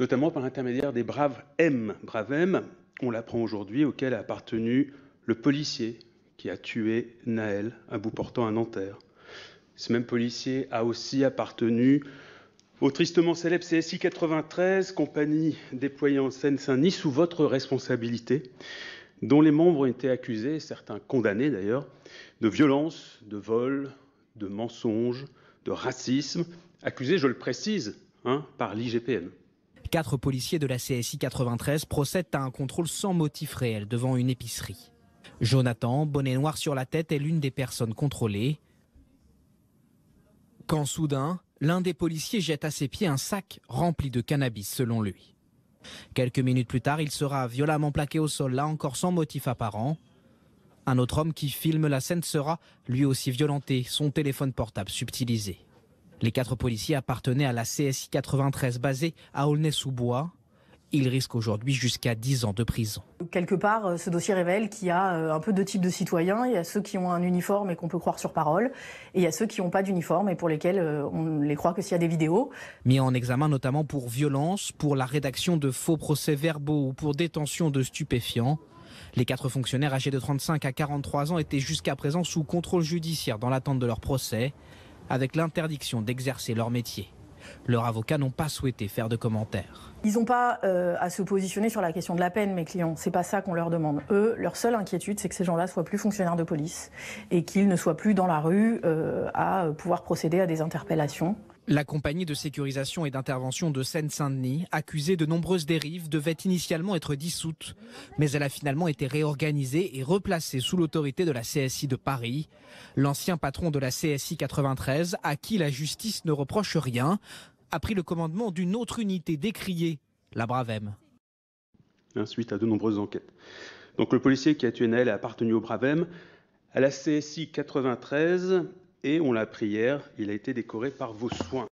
notamment par l'intermédiaire des braves M. Brave M, on l'apprend aujourd'hui, auquel a appartenu le policier qui a tué Naël à bout portant un Nanterre. Ce même policier a aussi appartenu au tristement célèbre CSI 93, compagnie déployée en Seine-Saint-Denis sous votre responsabilité, dont les membres ont été accusés, certains condamnés d'ailleurs, de violence, de vol, de mensonges, de racisme, accusés, je le précise, hein, par l'IGPN. Quatre policiers de la CSI 93 procèdent à un contrôle sans motif réel devant une épicerie. Jonathan, bonnet noir sur la tête, est l'une des personnes contrôlées. Quand soudain, l'un des policiers jette à ses pieds un sac rempli de cannabis selon lui. Quelques minutes plus tard, il sera violemment plaqué au sol, là encore sans motif apparent. Un autre homme qui filme la scène sera lui aussi violenté, son téléphone portable subtilisé. Les quatre policiers appartenaient à la CSI 93 basée à Aulnay-sous-Bois. Ils risquent aujourd'hui jusqu'à 10 ans de prison. Quelque part, euh, ce dossier révèle qu'il y a euh, un peu deux types de citoyens. Il y a ceux qui ont un uniforme et qu'on peut croire sur parole, et il y a ceux qui n'ont pas d'uniforme et pour lesquels euh, on les croit que s'il y a des vidéos. Mis en examen notamment pour violence, pour la rédaction de faux procès-verbaux ou pour détention de stupéfiants. Les quatre fonctionnaires âgés de 35 à 43 ans étaient jusqu'à présent sous contrôle judiciaire dans l'attente de leur procès avec l'interdiction d'exercer leur métier. Leurs avocats n'ont pas souhaité faire de commentaires. Ils n'ont pas euh, à se positionner sur la question de la peine, mes clients. C'est pas ça qu'on leur demande. Eux, leur seule inquiétude, c'est que ces gens-là soient plus fonctionnaires de police et qu'ils ne soient plus dans la rue euh, à pouvoir procéder à des interpellations. La compagnie de sécurisation et d'intervention de Seine-Saint-Denis, accusée de nombreuses dérives, devait initialement être dissoute, mais elle a finalement été réorganisée et replacée sous l'autorité de la CSI de Paris. L'ancien patron de la CSI 93, à qui la justice ne reproche rien, a pris le commandement d'une autre unité décriée, la Bravem. Hein, suite à de nombreuses enquêtes. Donc le policier qui a tué Naël a appartenu au Bravem. À la CSI 93, et on l'a prière, hier, il a été décoré par vos soins.